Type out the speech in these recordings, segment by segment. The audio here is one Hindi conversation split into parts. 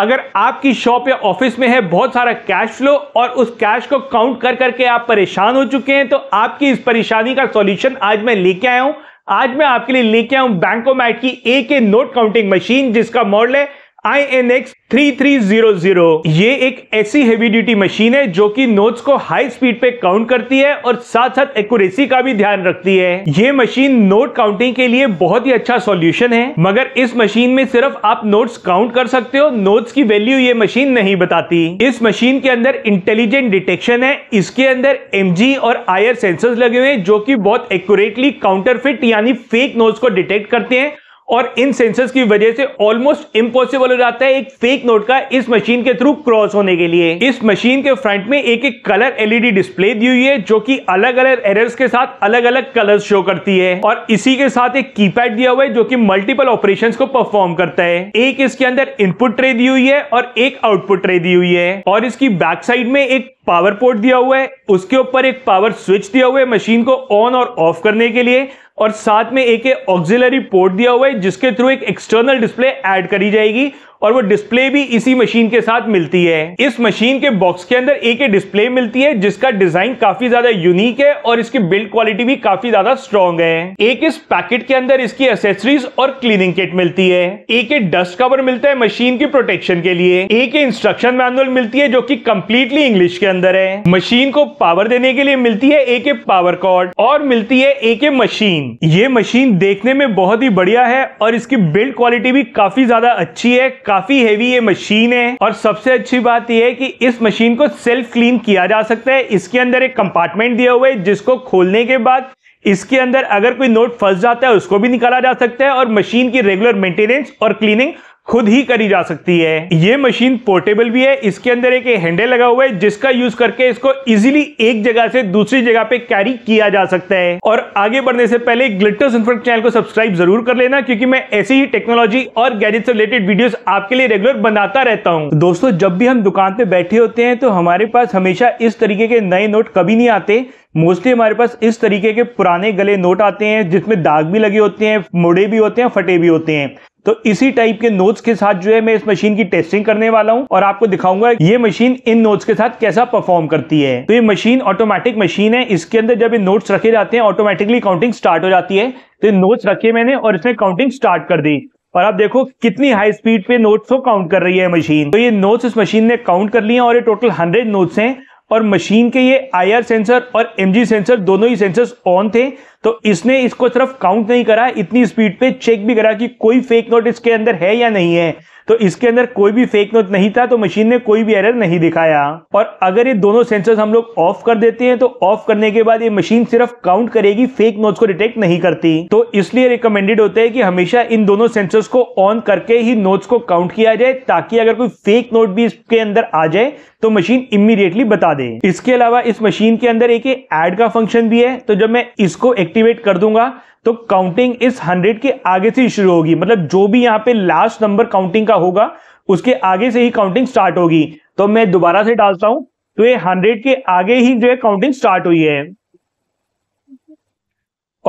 अगर आपकी शॉप या ऑफिस में है बहुत सारा कैश फ्लो और उस कैश को काउंट कर करके आप परेशान हो चुके हैं तो आपकी इस परेशानी का सॉल्यूशन आज मैं लेके आया हूं आज मैं आपके लिए लेके आया हूं बैंकोमैट की एक नोट काउंटिंग मशीन जिसका मॉडल है I N X three three zero zero ये एक ऐसी हेवी ड्यूटी मशीन है जो कि नोट्स को हाई स्पीड पे काउंट करती है और साथ साथ एक्यूरेसी का भी ध्यान रखती है ये मशीन नोट काउंटिंग के लिए बहुत ही अच्छा सॉल्यूशन है मगर इस मशीन में सिर्फ आप नोट्स काउंट कर सकते हो नोट्स की वैल्यू ये मशीन नहीं बताती इस मशीन के अंदर इंटेलिजेंट डिटेक्शन है इसके अंदर एम और आयर सेंसर लगे हुए हैं जो की बहुत एक्यूरेटली काउंटर यानी फेक नोट्स को डिटेक्ट करते हैं और इन सेंसर्स की वजह से ऑलमोस्ट इम्पॉसिबल हो जाता है एक फेक नोट का इस मशीन के थ्रू क्रॉस होने के लिए इस मशीन के फ्रंट में एक एक कलर एलईडी डिस्प्ले दी हुई है जो कि अलग अलग एरर्स के साथ अलग अलग कलर्स शो करती है और इसी के साथ एक कीपैड दिया हुआ है जो कि मल्टीपल ऑपरेशंस को परफॉर्म करता है एक इसके अंदर इनपुट ट्रे दी हुई है और एक आउटपुट ट्रे दी हुई है और इसकी बैक साइड में एक पावर पोर्ट दिया हुआ है उसके ऊपर एक पावर स्विच दिया हुआ है मशीन को ऑन और ऑफ करने के लिए और साथ में एक ऑक्सिलरी पोर्ट दिया हुआ है जिसके थ्रू एक एक्सटर्नल डिस्प्ले ऐड करी जाएगी और वो डिस्प्ले भी इसी मशीन के साथ मिलती है इस मशीन के बॉक्स के अंदर एक डिस्प्ले मिलती है जिसका डिजाइन काफी ज्यादा यूनिक है और इसकी बिल्ड क्वालिटी भी काफी ज्यादा स्ट्रॉन्ग है एक इस पैकेट के अंदर इसकी एसेसरीज और क्लीनिंग किट मिलती है एक डस्ट कवर मिलता है मशीन की प्रोटेक्शन के लिए एक इंस्ट्रक्शन मैनुअल मिलती है जो की कंप्लीटली इंग्लिश के अंदर है मशीन को पावर देने के लिए मिलती है एक पावर कॉर्ड और मिलती है एक मशीन ये मशीन देखने में बहुत ही बढ़िया है और इसकी बिल्ड क्वालिटी भी काफी ज्यादा अच्छी है काफ़ी हेवी ये मशीन है और सबसे अच्छी बात यह है कि इस मशीन को सेल्फ क्लीन किया जा सकता है इसके अंदर एक कंपार्टमेंट दिया हुआ है जिसको खोलने के बाद इसके अंदर अगर कोई नोट फंस जाता है उसको भी निकाला जा सकता है और मशीन की रेगुलर मेंटेनेंस और क्लीनिंग खुद ही करी जा सकती है ये मशीन पोर्टेबल भी है इसके अंदर एक हैंडल लगा हुआ है जिसका यूज करके इसको इजीली एक जगह से दूसरी जगह पे कैरी किया जा सकता है और आगे बढ़ने से पहले ग्लिटर्स इन्फर्ट चैनल को सब्सक्राइब जरूर कर लेना क्योंकि मैं ऐसी ही टेक्नोलॉजी और गैजेट से रिलेटेड वीडियो आपके लिए रेगुलर बनाता रहता हूँ दोस्तों जब भी हम दुकान पे बैठे होते हैं तो हमारे पास हमेशा इस तरीके के नए नोट कभी नहीं आते मोस्टली हमारे पास इस तरीके के पुराने गले नोट आते हैं जिसमें दाग भी लगे होते हैं मुड़े भी होते हैं फटे भी होते हैं तो इसी टाइप के नोट्स के साथ जो है मैं इस मशीन की टेस्टिंग करने वाला हूं और आपको दिखाऊंगा ये मशीन इन नोट्स के साथ कैसा परफॉर्म करती है तो ये मशीन ऑटोमेटिक मशीन है इसके अंदर जब ये नोट्स रखे जाते हैं ऑटोमेटिकली काउंटिंग स्टार्ट हो जाती है तो ये नोट्स रखे मैंने और इसने काउंटिंग स्टार्ट कर दी और आप देखो कितनी हाई स्पीड पे नोट्स को काउंट कर रही है मशीन तो ये नोट्स इस मशीन ने काउंट कर लिए और ये टोटल हंड्रेड नोट्स हैं और मशीन के ये आईआर सेंसर और एमजी सेंसर दोनों ही सेंसर्स ऑन थे तो इसने इसको सिर्फ काउंट नहीं करा इतनी स्पीड पे चेक भी करा कि कोई फेक नोट इसके अंदर है या नहीं है तो इसके अंदर कोई भी फेक नोट नहीं था तो मशीन ने कोई भी एरर नहीं दिखाया और अगर ये दोनों सेंसर्स हम लोग ऑफ कर देते हैं तो ऑफ करने के बाद ये मशीन सिर्फ काउंट करेगी फेक नोट को डिटेक्ट नहीं करती तो इसलिए रिकमेंडेड होता है कि हमेशा इन दोनों सेंसर्स को ऑन करके ही नोट्स को काउंट किया जाए ताकि अगर कोई फेक नोट भी इसके अंदर आ जाए तो मशीन इमीडिएटली बता दे इसके अलावा इस मशीन के अंदर एक ऐड का फंक्शन भी है तो जब मैं इसको एक्टिवेट कर दूंगा तो काउंटिंग इस हंड्रेड के आगे से शुरू होगी मतलब जो भी यहाँ पे लास्ट नंबर काउंटिंग का होगा उसके आगे से ही काउंटिंग स्टार्ट होगी तो मैं दोबारा से डालता हूं तो ये हंड्रेड के आगे ही जो है काउंटिंग स्टार्ट हुई है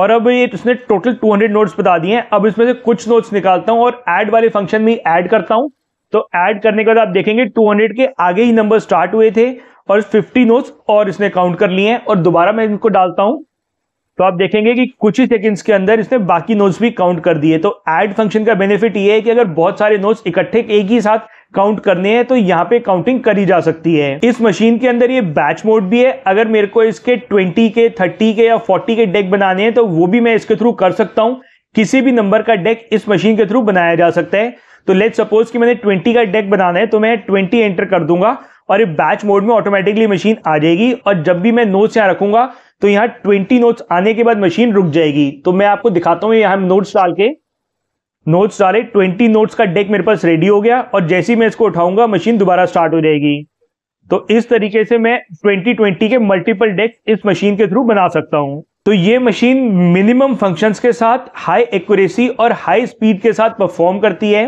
और अब ये इसने टोटल 200 नोट्स बता दिए हैं अब इसमें से कुछ नोट्स निकालता हूं और एड वाले फंक्शन में एड करता हूं तो एड करने के बाद आप देखेंगे हंड्रेड के आगे ही नंबर स्टार्ट हुए थे और फिफ्टी नोट्स और इसने काउंट कर लिए हैं और दोबारा मैं इनको डालता हूं तो आप देखेंगे कि कुछ ही सेकंड्स के अंदर इसने बाकी नोट्स भी काउंट कर दिए तो ऐड फंक्शन का बेनिफिट ये है कि अगर बहुत सारे नोट्स इकट्ठे एक ही साथ काउंट करने हैं तो यहाँ पे काउंटिंग करी जा सकती है इस मशीन के अंदर ये बैच मोड भी है अगर मेरे को इसके 20 के 30 के या 40 के डेक बनाने हैं तो वो भी मैं इसके थ्रू कर सकता हूँ किसी भी नंबर का डेक इस मशीन के थ्रू बनाया जा सकता है तो लेट सपोज कि मैंने ट्वेंटी का डेक बनाना है तो मैं ट्वेंटी एंटर कर दूंगा और ये बैच मोड में ऑटोमेटिकली मशीन आ जाएगी और जब भी मैं नोट्स यहाँ रखूंगा तो यहाँ ट्वेंटी नोट्स आने के बाद मशीन रुक जाएगी तो मैं आपको दिखाता हूँ यहाँ नोट्स डाल के नोट्स डाले ट्वेंटी नोट्स का डेक मेरे पास रेडी हो गया और जैसे ही मैं इसको उठाऊंगा मशीन दोबारा स्टार्ट हो जाएगी तो इस तरीके से मैं ट्वेंटी ट्वेंटी के मल्टीपल डेक इस मशीन के थ्रू बना सकता हूं तो ये मशीन मिनिमम फंक्शंस के साथ हाई एक्यूरेसी और हाई स्पीड के साथ परफॉर्म करती है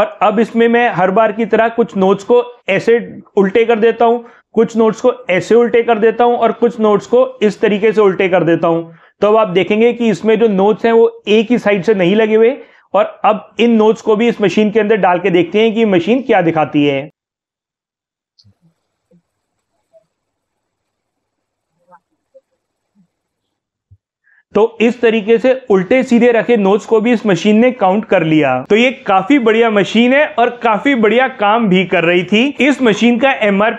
और अब इसमें मैं हर बार की तरह कुछ नोट्स को ऐसे उल्टे कर देता हूं कुछ नोट्स को ऐसे उल्टे कर देता हूं और कुछ नोट्स को इस तरीके से उल्टे कर देता हूं तो अब आप देखेंगे कि इसमें जो नोट्स हैं वो एक ही साइड से नहीं लगे हुए और अब इन नोट्स को भी इस मशीन के अंदर डाल के देखते हैं कि मशीन क्या दिखाती है तो इस तरीके से उल्टे सीधे रखे नोट्स को भी इस मशीन ने काउंट कर लिया तो ये काफी बढ़िया मशीन है और काफी बढ़िया काम भी कर रही थी इस मशीन का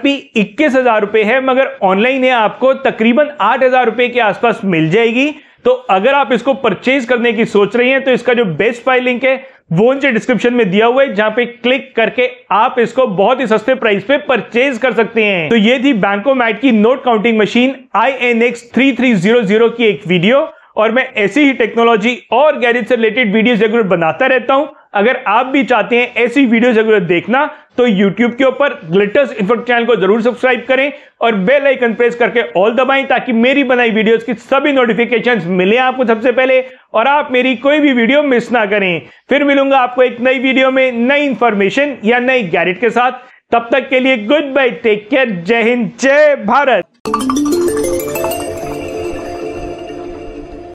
पी इक्कीस हजार रुपए है मगर ऑनलाइन है आपको तकरीबन आठ हजार रुपए के आसपास मिल जाएगी तो अगर आप इसको परचेज करने की सोच रही हैं तो इसका जो बेस्ट फाइल लिंक है वो नीचे डिस्क्रिप्शन में दिया हुआ है जहां पे क्लिक करके आप इसको बहुत ही सस्ते प्राइस पे परचेज कर सकते हैं तो ये थी बैंकोमैट की note counting machine I N X three three zero zero की एक वीडियो और मैं ऐसी ही टेक्नोलॉजी और गैरेज से रिलेटेड वीडियो जरूर बनाता रहता हूं अगर आप भी चाहते हैं ऐसी वीडियो जरूर देखना तो YouTube के ऊपर ग्लिटर्स इन्फोक चैनल को जरूर सब्सक्राइब करें और बेल आइकन प्रेस करके ऑल दबाएं ताकि मेरी बनाई वीडियोस की सभी नोटिफिकेशंस मिले आपको सबसे पहले और आप मेरी कोई भी वीडियो मिस ना करें फिर मिलूंगा आपको एक नई वीडियो में नई इंफॉर्मेशन या नई गैरेट के साथ तब तक के लिए गुड बाय टेक केयर जय हिंद जय भारत